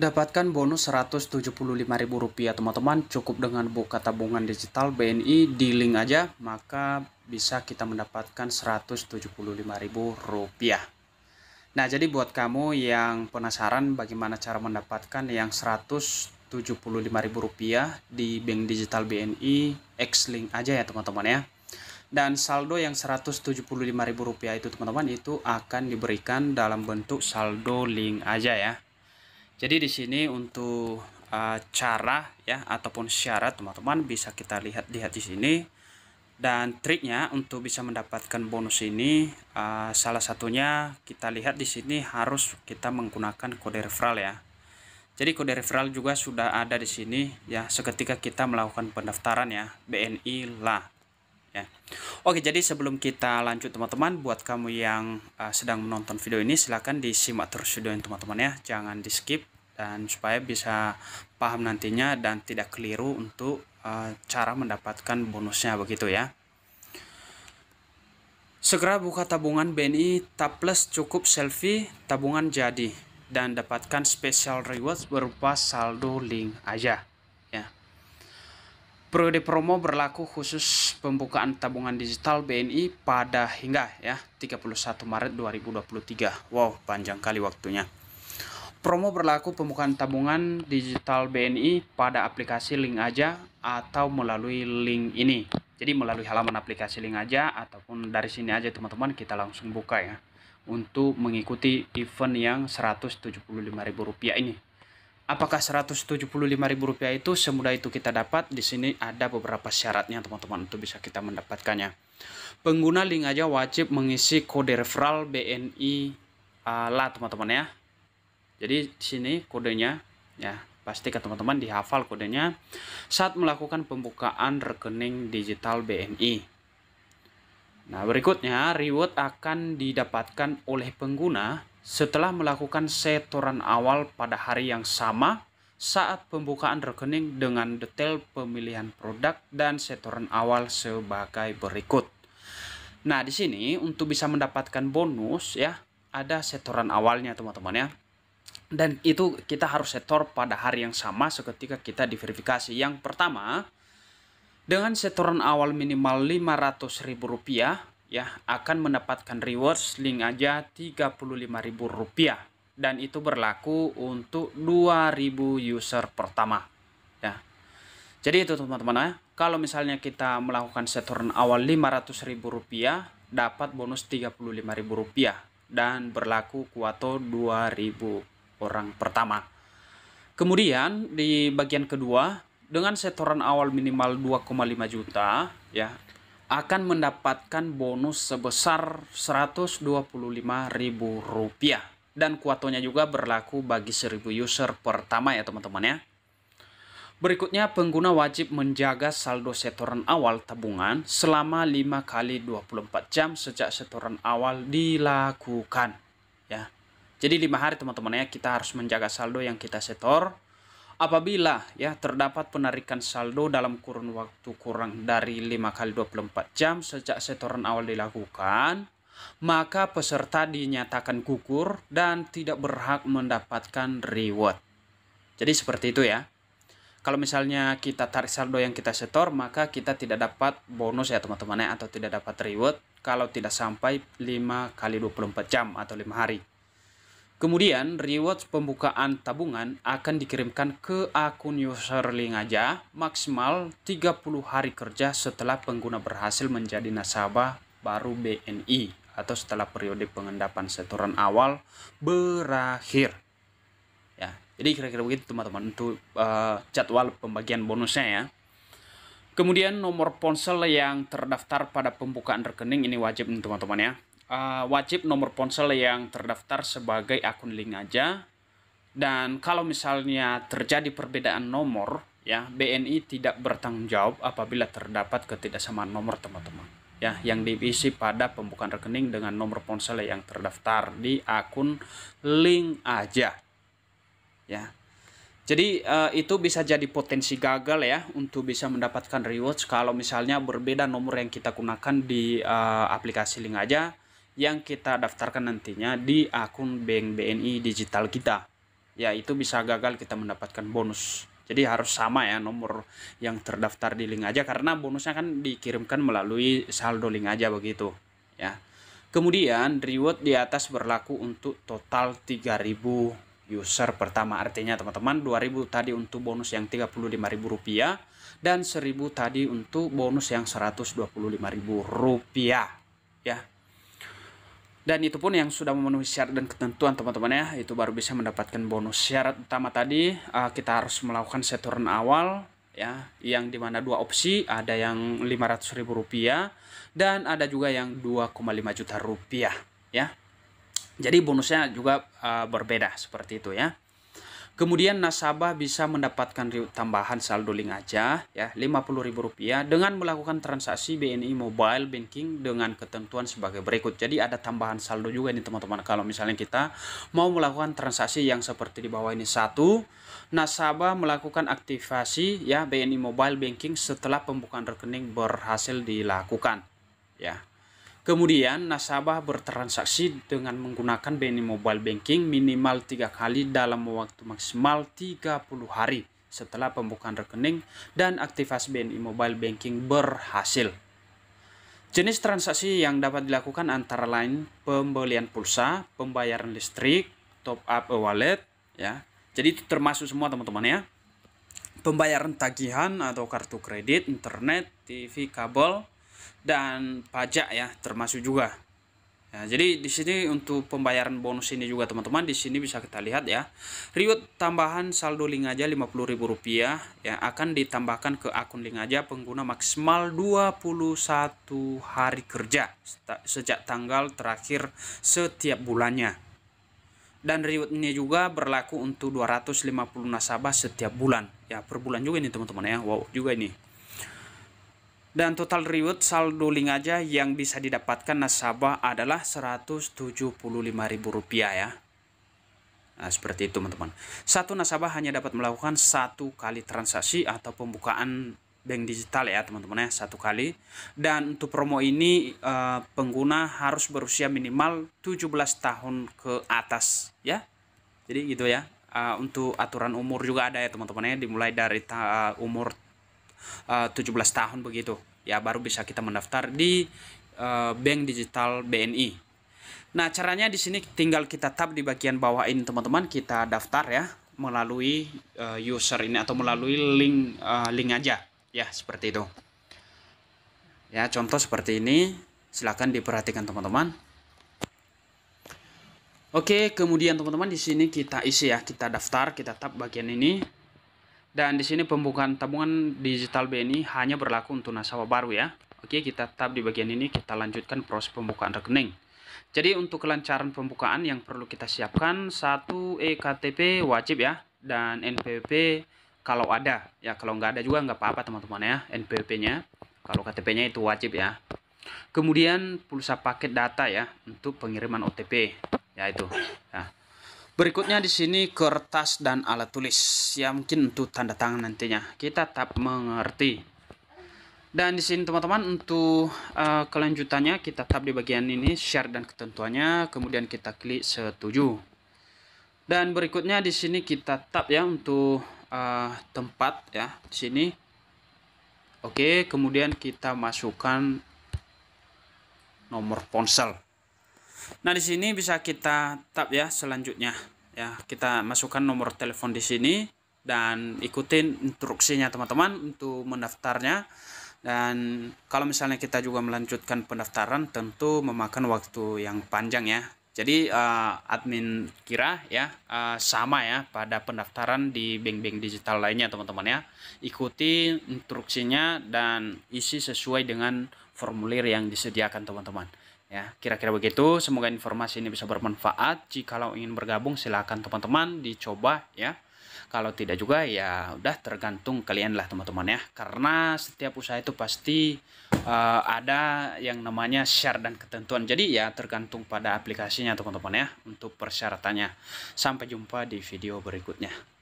Dapatkan bonus Rp175.000 teman-teman cukup dengan buka tabungan digital BNI di link aja maka bisa kita mendapatkan Rp175.000. Nah, jadi buat kamu yang penasaran bagaimana cara mendapatkan yang Rp175.000 di bank digital BNI X-Link aja ya teman-teman ya. Dan saldo yang Rp175.000 itu teman-teman itu akan diberikan dalam bentuk saldo link aja ya. Jadi di sini untuk uh, cara ya ataupun syarat teman-teman bisa kita lihat-lihat di sini dan triknya untuk bisa mendapatkan bonus ini uh, salah satunya kita lihat di sini harus kita menggunakan kode referral ya jadi kode referral juga sudah ada di sini ya seketika kita melakukan pendaftaran ya BNI lah ya. Oke, jadi sebelum kita lanjut teman-teman, buat kamu yang uh, sedang menonton video ini silahkan disimak terus video ini teman-teman ya, jangan di-skip dan supaya bisa paham nantinya dan tidak keliru untuk uh, cara mendapatkan bonusnya begitu ya. Segera buka tabungan BNI Tab Plus cukup selfie tabungan jadi dan dapatkan special rewards berupa saldo link aja. Periode promo berlaku khusus pembukaan tabungan digital BNI pada hingga ya 31 Maret 2023. Wow, panjang kali waktunya. Promo berlaku pembukaan tabungan digital BNI pada aplikasi link aja atau melalui link ini. Jadi melalui halaman aplikasi link aja ataupun dari sini aja teman-teman kita langsung buka ya untuk mengikuti event yang Rp175.000 ini. Apakah rp rupiah itu semudah itu kita dapat? Di sini ada beberapa syaratnya teman-teman untuk bisa kita mendapatkannya. Pengguna link aja wajib mengisi kode referral BNI uh, lah teman-teman ya. Jadi di sini kodenya ya pasti pastikan teman-teman dihafal kodenya saat melakukan pembukaan rekening digital BNI. Nah berikutnya reward akan didapatkan oleh pengguna setelah melakukan setoran awal pada hari yang sama saat pembukaan rekening dengan detail pemilihan produk dan setoran awal sebagai berikut. Nah, di sini untuk bisa mendapatkan bonus ya, ada setoran awalnya teman-teman ya dan itu kita harus setor pada hari yang sama seketika kita diverifikasi. Yang pertama, dengan setoran awal minimal Rp500.000 ya akan mendapatkan rewards link aja Rp35.000 dan itu berlaku untuk 2000 user pertama ya jadi itu teman-teman ya kalau misalnya kita melakukan setoran awal Rp500.000 dapat bonus Rp35.000 dan berlaku kuato 2000 orang pertama kemudian di bagian kedua dengan setoran awal minimal 2,5 juta ya akan mendapatkan bonus sebesar Rp125.000 dan kuatonya juga berlaku bagi 1000 user pertama ya teman-teman ya. Berikutnya pengguna wajib menjaga saldo setoran awal tabungan selama 5 kali 24 jam sejak setoran awal dilakukan ya. Jadi 5 hari teman-teman ya kita harus menjaga saldo yang kita setor apabila ya terdapat penarikan saldo dalam kurun waktu kurang dari 5 kali 24 jam sejak setoran awal dilakukan, maka peserta dinyatakan gugur dan tidak berhak mendapatkan reward. Jadi seperti itu ya. Kalau misalnya kita tarik saldo yang kita setor, maka kita tidak dapat bonus ya teman-teman ya, atau tidak dapat reward kalau tidak sampai 5 kali 24 jam atau 5 hari. Kemudian, reward pembukaan tabungan akan dikirimkan ke akun user link aja maksimal 30 hari kerja setelah pengguna berhasil menjadi nasabah baru BNI atau setelah periode pengendapan setoran awal berakhir. Ya, jadi kira-kira begitu teman-teman untuk uh, jadwal pembagian bonusnya ya. Kemudian nomor ponsel yang terdaftar pada pembukaan rekening ini wajib teman-teman ya uh, wajib nomor ponsel yang terdaftar sebagai akun link aja. Dan kalau misalnya terjadi perbedaan nomor, ya BNI tidak bertanggung jawab apabila terdapat ketidaksamaan nomor teman-teman. Ya, yang diisi pada pembukaan rekening dengan nomor ponsel yang terdaftar di akun link aja. Ya. Jadi uh, itu bisa jadi potensi gagal ya untuk bisa mendapatkan rewards kalau misalnya berbeda nomor yang kita gunakan di uh, aplikasi link aja yang kita daftarkan nantinya di akun Bank BNI digital kita. Ya, itu bisa gagal kita mendapatkan bonus. Jadi harus sama ya nomor yang terdaftar di link aja karena bonusnya kan dikirimkan melalui saldo link aja begitu, ya. Kemudian reward di atas berlaku untuk total 3000 user pertama artinya teman-teman 2000 tadi untuk bonus yang rp rupiah dan 1000 tadi untuk bonus yang Rp125.000 ya. Dan itu pun yang sudah memenuhi syarat dan ketentuan teman-teman ya, itu baru bisa mendapatkan bonus. Syarat utama tadi uh, kita harus melakukan setoran awal ya, yang dimana dua opsi, ada yang 500 ribu rupiah dan ada juga yang 2,5 juta rupiah ya. Jadi bonusnya juga uh, berbeda seperti itu ya. Kemudian nasabah bisa mendapatkan tambahan saldo link aja ya Rp50.000 dengan melakukan transaksi BNI mobile banking dengan ketentuan sebagai berikut. Jadi ada tambahan saldo juga nih teman-teman kalau misalnya kita mau melakukan transaksi yang seperti di bawah ini. Satu, nasabah melakukan aktivasi ya BNI mobile banking setelah pembukaan rekening berhasil dilakukan ya. Kemudian, nasabah bertransaksi dengan menggunakan BNI Mobile Banking minimal tiga kali dalam waktu maksimal 30 hari setelah pembukaan rekening dan aktivasi BNI Mobile Banking berhasil. Jenis transaksi yang dapat dilakukan antara lain pembelian pulsa, pembayaran listrik, top up e-wallet, ya. Jadi itu termasuk semua teman-teman ya. Pembayaran tagihan atau kartu kredit, internet, TV kabel, dan pajak ya termasuk juga ya, jadi di sini untuk pembayaran bonus ini juga teman-teman di sini bisa kita lihat ya reward tambahan saldo link aja Rp50.000 yang akan ditambahkan ke akun link aja pengguna maksimal 21 hari kerja sejak tanggal terakhir setiap bulannya dan reward ini juga berlaku untuk 250 nasabah setiap bulan ya per bulan juga ini teman-teman ya wow juga ini dan total reward saldo link aja yang bisa didapatkan nasabah adalah Rp175.000 ya. Nah, seperti itu teman-teman. Satu nasabah hanya dapat melakukan satu kali transaksi atau pembukaan bank digital ya teman-teman ya satu kali. Dan untuk promo ini eh, pengguna harus berusia minimal 17 tahun ke atas ya. Jadi gitu ya. Eh, untuk aturan umur juga ada ya teman-teman ya dimulai dari umur Eh, uh, 17 tahun begitu ya baru bisa kita mendaftar di uh, bank digital BNI. Nah caranya di sini tinggal kita tap di bagian bawah ini teman-teman kita daftar ya melalui uh, user ini atau melalui link uh, link aja ya seperti itu. Ya contoh seperti ini silahkan diperhatikan teman-teman. Oke, kemudian teman-teman di sini kita isi ya, kita daftar, kita tap bagian ini. Dan di sini pembukaan tabungan digital BNI hanya berlaku untuk nasabah baru ya. Oke, kita tab di bagian ini kita lanjutkan proses pembukaan rekening. Jadi untuk kelancaran pembukaan yang perlu kita siapkan satu ektp wajib ya dan NPWP kalau ada ya kalau nggak ada juga nggak apa-apa teman-teman ya NPWP-nya kalau KTP-nya itu wajib ya. Kemudian pulsa paket data ya untuk pengiriman OTP ya itu. Ya. Berikutnya di sini kertas dan alat tulis. Ya mungkin untuk tanda tangan nantinya. Kita tetap mengerti. Dan di sini teman-teman untuk uh, kelanjutannya kita tap di bagian ini share dan ketentuannya. Kemudian kita klik setuju. Dan berikutnya di sini kita tap ya untuk uh, tempat ya di sini. Oke, kemudian kita masukkan nomor ponsel. Nah, di sini bisa kita tap ya selanjutnya. Ya, kita masukkan nomor telepon di sini dan ikutin instruksinya teman-teman untuk mendaftarnya. Dan kalau misalnya kita juga melanjutkan pendaftaran tentu memakan waktu yang panjang ya. Jadi uh, admin kira ya uh, sama ya pada pendaftaran di bank-bank digital lainnya teman-teman ya. Ikuti instruksinya dan isi sesuai dengan formulir yang disediakan teman-teman. Ya, kira-kira begitu. Semoga informasi ini bisa bermanfaat. Jikalau ingin bergabung silahkan teman-teman dicoba ya. Kalau tidak juga ya udah tergantung kalian lah teman-teman ya. Karena setiap usaha itu pasti uh, ada yang namanya share dan ketentuan. Jadi ya tergantung pada aplikasinya teman-teman ya untuk persyaratannya. Sampai jumpa di video berikutnya.